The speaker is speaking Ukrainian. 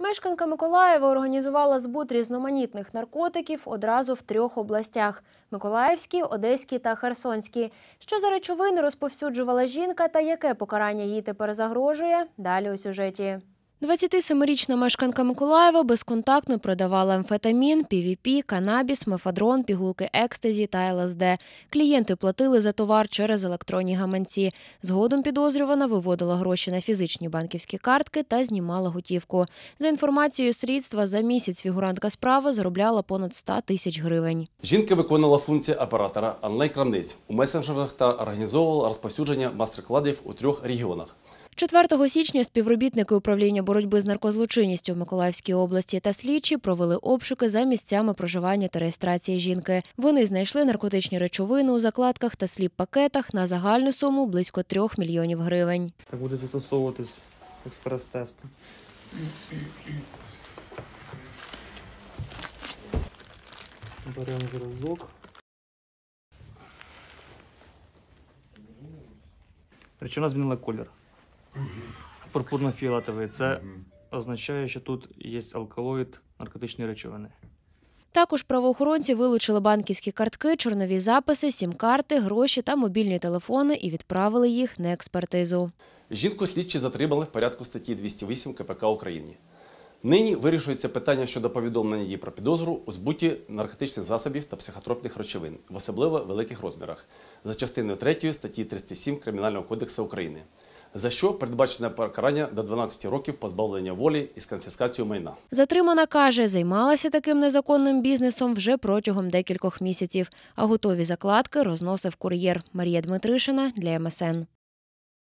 Мешканка Миколаєва організувала збут різноманітних наркотиків одразу в трьох областях: Миколаївській, Одеській та Херсонській. Що за речовини розповсюджувала жінка та яке покарання їй тепер загрожує? Далі у сюжеті. 27-річна мешканка Миколаєва безконтактно продавала амфетамін, півіпі, канабіс, мефадрон, пігулки екстазі та ЛСД. Клієнти платили за товар через електронні гаманці. Згодом підозрювана виводила гроші на фізичні банківські картки та знімала готівку. За інформацією слідства, за місяць фігурантка справи заробляла понад 100 тисяч гривень. Жінка виконувала функції оператора онлайн-крамниць у месенджерах та організовувала розповсюдження мастер-кладів у трьох регіонах. 4 січня співробітники управління боротьби з наркозлочинністю в Миколаївській області та слідчі провели обшуки за місцями проживання та реєстрації жінки. Вони знайшли наркотичні речовини у закладках та сліп пакетах на загальну суму близько 3 мільйонів гривень. Так буде застосовуватись експрес-тест. Беремо зразок. Причина змінила колір. Пурпурно-фіолетовий. Це означає, що тут є алкалоїд, наркотичні речовини. Також правоохоронці вилучили банківські картки, чорнові записи, сім-карти, гроші та мобільні телефони і відправили їх на експертизу. Жінку слідчі затримали в порядку статті 208 КПК України. Нині вирішується питання щодо повідомлення її про підозру у збуті наркотичних засобів та психотропних речовин в особливо великих розмірах за частиною 3 статті 37 Кримінального кодексу України за що передбачене покарання до 12 років позбавлення волі із конфіскацією майна. Затримана каже, займалася таким незаконним бізнесом вже протягом декількох місяців. А готові закладки розносив кур'єр Марія Дмитришина для МСН.